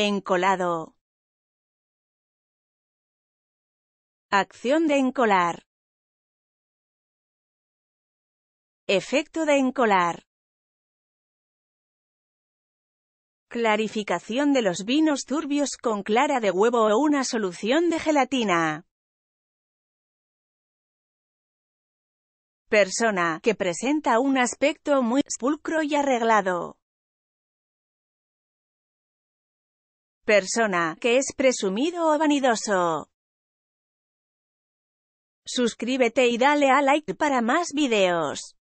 Encolado. Acción de encolar. Efecto de encolar. Clarificación de los vinos turbios con clara de huevo o una solución de gelatina. Persona que presenta un aspecto muy pulcro y arreglado. Persona que es presumido o vanidoso. Suscríbete y dale a like para más videos.